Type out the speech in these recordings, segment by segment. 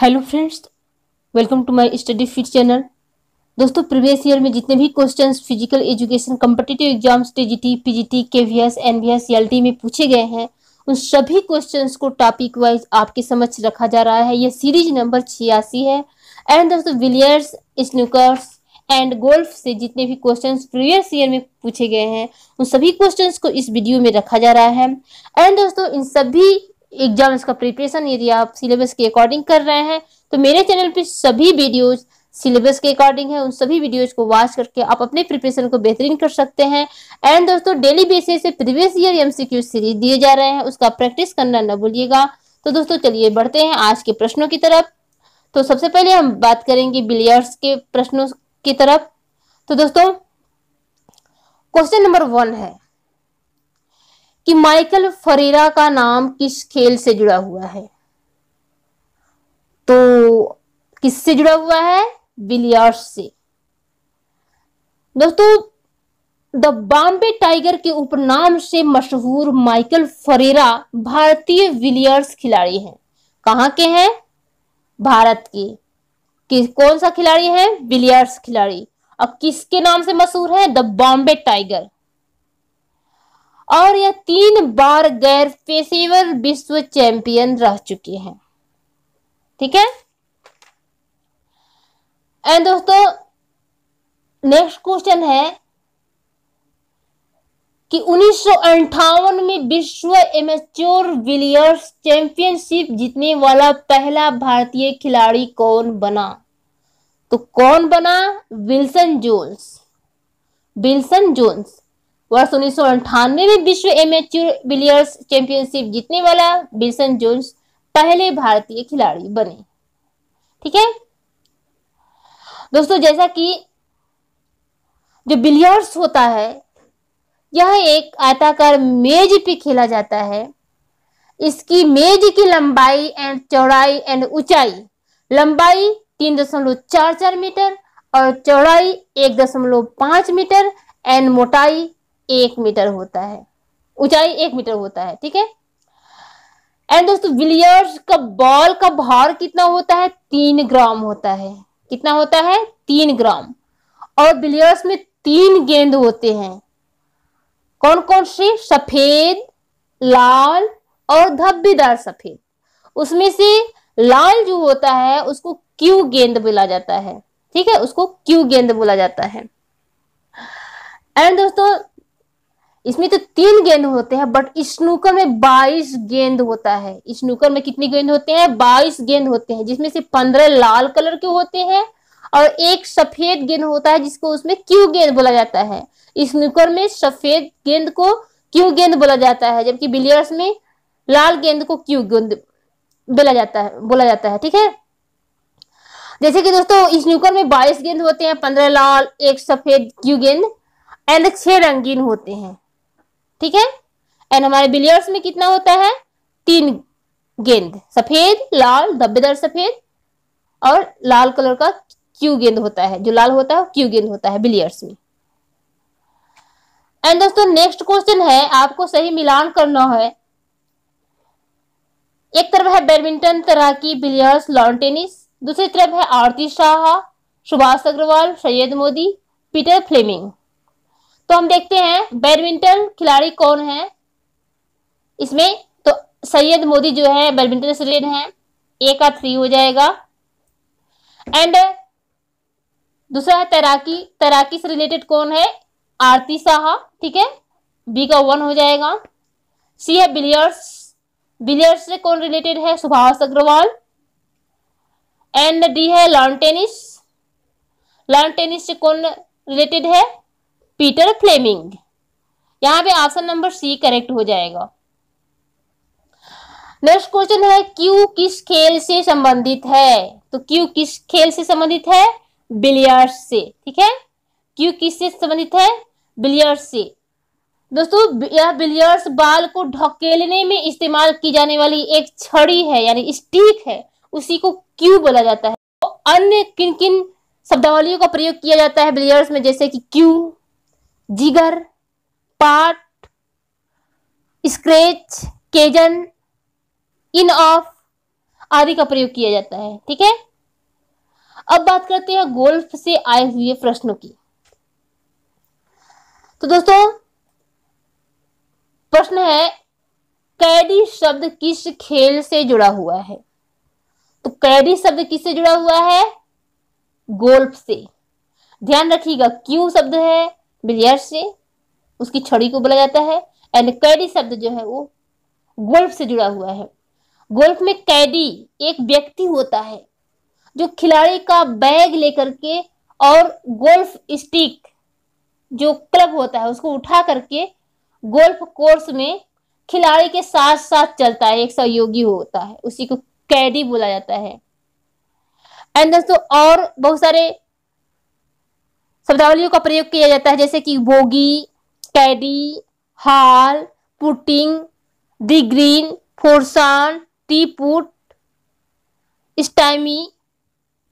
hello friends welcome to my Study Fit channel दोस्तों previous year में जितने भी questions physical education competitive exams TGT PGT KVS NVS LT में पूछे गए हैं उन सभी क्वेश्चंस को टॉपिक वाइज आपके समक्ष रखा जा रहा है यह सीरीज नंबर छियासी है एंड दोस्तों विलियर्स स्नूकर्स एंड गोल्फ से जितने भी क्वेश्चंस प्रीवियस ईयर में पूछे गए हैं उन सभी क्वेश्चंस को इस वीडियो में रखा जा रहा है एंड दोस्तों इन सभी एग्जाम का प्रिपरेशन यदि आप सिलेबस के अकॉर्डिंग कर रहे हैं तो मेरे चैनल पे सभी वीडियोज़ सिलेबस के अकॉर्डिंग है उन सभी वीडियोज को वॉच करके आप अपने प्रिपरेशन को बेहतरीन कर सकते हैं एंड दोस्तों डेली बेसिस से प्रीवियस ईयर एमसीक्यू सीरीज दिए जा रहे हैं उसका प्रैक्टिस करना न भूलिएगा तो दोस्तों चलिए बढ़ते हैं आज के प्रश्नों की तरफ तो सबसे पहले हम बात करेंगे बिलियर्स के प्रश्नों की तरफ तो दोस्तों क्वेश्चन नंबर वन है कि माइकल फरेरा का नाम किस खेल से जुड़ा हुआ है तो किससे जुड़ा हुआ है बिलियार्ड से दोस्तों द बॉम्बे टाइगर के उपनाम से मशहूर माइकल फरेरा भारतीय विलियर्स खिलाड़ी हैं कहाँ के हैं भारत के कि कौन सा खिलाड़ी है विलियर्स खिलाड़ी अब किसके नाम से मशहूर है द बॉम्बे टाइगर और यह तीन बार गैर पेशेवर विश्व चैंपियन रह चुके हैं ठीक है एंड दोस्तों नेक्स्ट क्वेश्चन है कि उन्नीस में विश्व एमेच्योर विलियर्स चैंपियनशिप जीतने वाला पहला भारतीय खिलाड़ी कौन बना तो कौन बना विल्सन जोन्स विल्सन जोन्स वर्ष उन्नीस में विश्व एमेच्योर बिलियर्स चैंपियनशिप जीतने वाला बिल्सन जोन्स पहले भारतीय खिलाड़ी बने ठीक है दोस्तों जैसा कि जो बिलियर्स होता है यह एक आयताकार मेज पे खेला जाता है इसकी मेज की लंबाई एंड चौड़ाई एंड ऊंचाई लंबाई तीन दशमलव चार चार मीटर और चौड़ाई एक दशमलव पांच मीटर एंड मोटाई एक मीटर होता है ऊंचाई एक मीटर होता है ठीक है एंड दोस्तों विलियर्स का बॉल का भार कितना होता है तीन ग्राम होता है कितना होता है तीन ग्राम और विलियर्स में तीन गेंद होते हैं कौन कौन से सफेद लाल और धब्बेदार सफेद उसमें से लाल जो होता है उसको क्यू गेंद बोला जाता है ठीक है उसको क्यू गेंद बोला जाता है एंड दोस्तों इसमें तो तीन गेंद होते हैं बट स्नूकर में बाईस गेंद होता है स्नूकर में कितने गेंद होते हैं बाईस गेंद होते हैं जिसमें से पंद्रह लाल कलर के होते हैं और एक सफेद गेंद होता है जिसको उसमें क्यू गेंद बोला जाता है स्नूकर में सफेद गेंद को क्यू गेंद बोला जाता है जबकि बिलियर्स में लाल गेंद को क्यू गेंद बोला जाता है बोला जाता है ठीक है जैसे कि दोस्तों स्नूकर में बाईस गेंद होते हैं पंद्रह लाल एक सफेद क्यू गेंद एंड छह रंगीन होते हैं ठीक है एंड हमारे बिलियर्स में कितना होता है तीन गेंद सफेद लाल धब्बेदार सफेद और लाल कलर का क्यू गेंद होता है जो लाल होता है क्यू गेंद होता है बिलियर्स में एंड दोस्तों नेक्स्ट क्वेश्चन है आपको सही मिलान करना है एक तरफ है बैडमिंटन तैराकी बिलियर्स लॉन टेनिस दूसरी तरफ है आरती शाह सुभाष अग्रवाल सैयद मोदी पीटर फ्लेमिंग तो हम देखते हैं बैडमिंटन खिलाड़ी कौन है इसमें तो सैयद मोदी जो है बैडमिंटन से रिलेटेड है ए का थ्री हो जाएगा एंड दूसरा है तैराकी तैराकी से रिलेटेड कौन है आरती साहा ठीक है बी का वन हो जाएगा सी है बिलियर्स बिलियर्स से कौन रिलेटेड है सुभाष अग्रवाल एंड डी है लॉन टेनिस लॉन टेनिस से कौन रिलेटेड है पीटर फ्लेमिंग यहाँ पे ऑप्शन नंबर सी करेक्ट हो जाएगा नेक्स्ट क्वेश्चन है क्यू किस खेल से संबंधित है तो क्यू किस खेल से संबंधित है बिलियर्ड से ठीक है क्यू किस से संबंधित है बिलियर्ड से दोस्तों यह बिलियर्ड्स बाल को ढकेलने में इस्तेमाल की जाने वाली एक छड़ी है यानी स्टीक है उसी को क्यू बोला जाता है तो अन्य किन किन शब्दावलियों का प्रयोग किया जाता है बिलियर्ड्स में जैसे कि cue jigger pot scratch cushion in off आदि का प्रयोग किया जाता है ठीक है अब बात करते हैं गोल्फ से आए हुए प्रश्नों की तो दोस्तों प्रश्न है कैडी शब्द किस खेल से जुड़ा हुआ है तो कैडी शब्द किससे जुड़ा हुआ है गोल्फ से ध्यान रखिएगा क्यों शब्द है बिलियर से उसकी छड़ी को बोला जाता है एंड कैडी शब्द जो है वो गोल्फ से जुड़ा हुआ है गोल्फ में कैदी एक व्यक्ति होता है जो खिलाड़ी का बैग लेकर के और गोल्फ स्टिक जो क्लब होता है उसको उठा करके गोल्फ कोर्स में खिलाड़ी के साथ साथ चलता है एक सहयोगी होता है उसी को कैदी बोला जाता है एंड दोस्तों और बहुत सारे शब्दावलियों का प्रयोग किया जाता है जैसे कि भोगी caddie hole putting the green foursome tee putt stymie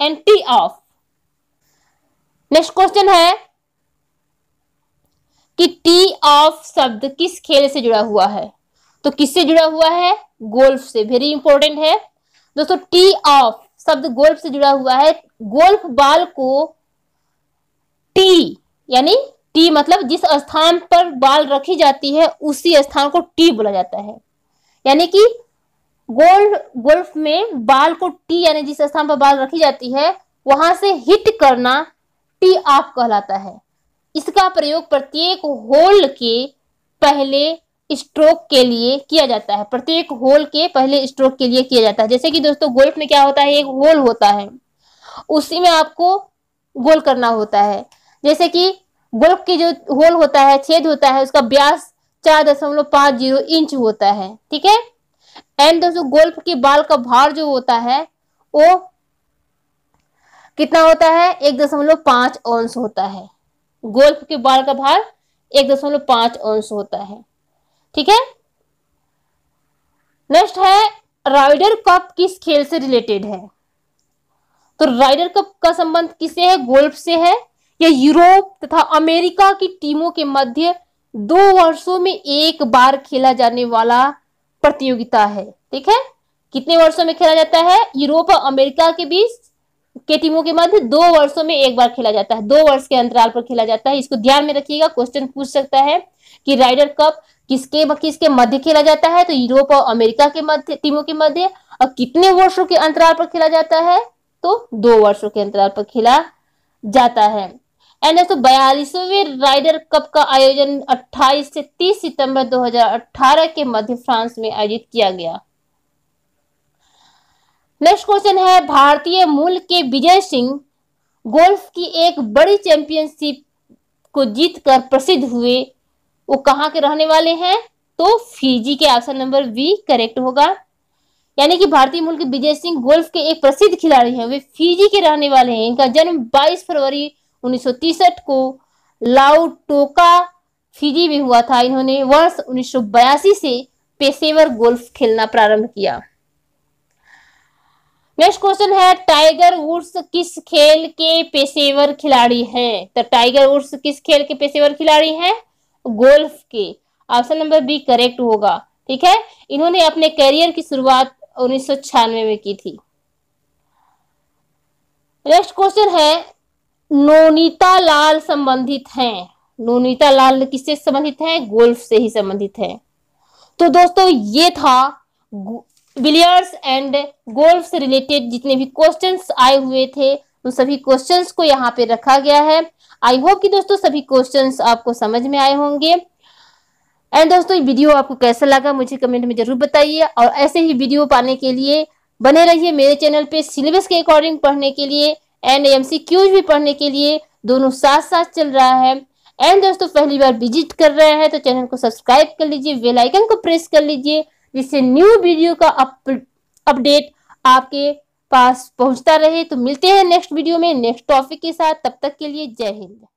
and tee off next question है कि टी ऑफ शब्द किस खेल से जुड़ा हुआ है तो किससे जुड़ा हुआ है गोल्फ से वेरी इंपॉर्टेंट है दोस्तों टी ऑफ शब्द गोल्फ से जुड़ा हुआ है गोल्फ बाल को टी यानी टी मतलब जिस स्थान पर बाल रखी जाती है उसी स्थान को टी बोला जाता है यानी कि गोल्ड गोल्फ में बाल को टी यानी जिस स्थान पर बाल रखी जाती है वहां से हिट करना टी आप कहलाता है इसका प्रयोग प्रत्येक होल के पहले स्ट्रोक के लिए किया जाता है प्रत्येक होल के पहले स्ट्रोक के लिए किया जाता है जैसे कि दोस्तों गोल्फ में क्या होता है एक होल होता है उसी में आपको गोल करना होता है जैसे कि गोल्फ की जो होल होता है छेद होता है उसका ब्यास चार दशमलव पांच जीरो इंच होता है ठीक है एंड दोस्तों गोल्फ के बाल का भार जो होता है वो कितना होता है एक दशमलव पांच अंश होता है गोल्फ के बाल का भार एक दशमलव पांच अंश होता है ठीक है नेक्स्ट है राइडर कप किस खेल से रिलेटेड है तो राइडर कप का संबंध किससे है गोल्फ से है या यूरोप तथा अमेरिका की टीमों के मध्य दो वर्षों में एक बार खेला जाने वाला प्रतियोगिता है ठीक है कितने वर्षों में खेला जाता है यूरोप और अमेरिका के बीच के टीमों के मध्य दो वर्षों में एक बार खेला जाता है दो वर्ष के अंतराल पर खेला जाता है इसको ध्यान में रखिएगा क्वेश्चन पूछ सकता है कि राइडर कप किसके किसके मध्य खेला जाता है तो यूरोप और अमेरिका के मध्य टीमों के मध्य और कितने वर्षों के अंतराल पर खेला जाता है तो दो वर्षों के अंतराल पर खेला जाता है एंड दोस्तों बयालीसवें राइडर कप का आयोजन 28 से 30 सितंबर 2018 के मध्य फ्रांस में आयोजित किया गया नेक्स्ट क्वेश्चन है भारतीय मूल के विजय सिंह गोल्फ की एक बड़ी चैंपियनशिप को जीतकर प्रसिद्ध हुए वो कहाँ के रहने वाले हैं तो फीजी के ऑप्शन नंबर बी करेक्ट होगा यानी कि भारतीय मूल के विजय सिंह गोल्फ के एक प्रसिद्ध खिलाड़ी हैं वे फीजी के रहने वाले हैं इनका जन्म 22 फरवरी 1963 को लाउटोका फिजी में हुआ था इन्होंने वर्ष 1982 से पेशेवर गोल्फ खेलना प्रारंभ किया नेक्स्ट क्वेश्चन है टाइगर वुड्स किस खेल के पेशेवर खिलाड़ी हैं तो टाइगर वुड्स किस खेल के पेशेवर खिलाड़ी हैं गोल्फ के ऑप्शन नंबर बी करेक्ट होगा ठीक है इन्होंने अपने करियर की शुरुआत उन्नीस में की थी नेक्स्ट क्वेश्चन है नोनीता लाल संबंधित हैं नोनीता लाल किससे संबंधित हैं गोल्फ से ही संबंधित हैं तो दोस्तों ये था बिलियर्स एंड गोल्फ से रिलेटेड जितने भी क्वेश्चंस आए हुए थे उन सभी क्वेश्चंस को यहाँ पे रखा गया है आई होप कि दोस्तों सभी क्वेश्चंस आपको समझ में आए होंगे एंड दोस्तों वीडियो आपको कैसा लगा मुझे कमेंट में जरूर बताइए और ऐसे ही वीडियो पाने के लिए बने रहिए मेरे चैनल पे सिलेबस के अकॉर्डिंग पढ़ने के लिए एंड एम भी पढ़ने के लिए दोनों साथ साथ चल रहा है एंड दोस्तों पहली बार विजिट कर रहे हैं तो चैनल को सब्सक्राइब कर लीजिए बेल आइकन को प्रेस कर लीजिए जिससे न्यू वीडियो का अपडेट आपके पास पहुंचता रहे तो मिलते हैं नेक्स्ट वीडियो में नेक्स्ट टॉपिक के साथ तब तक के लिए जय हिंद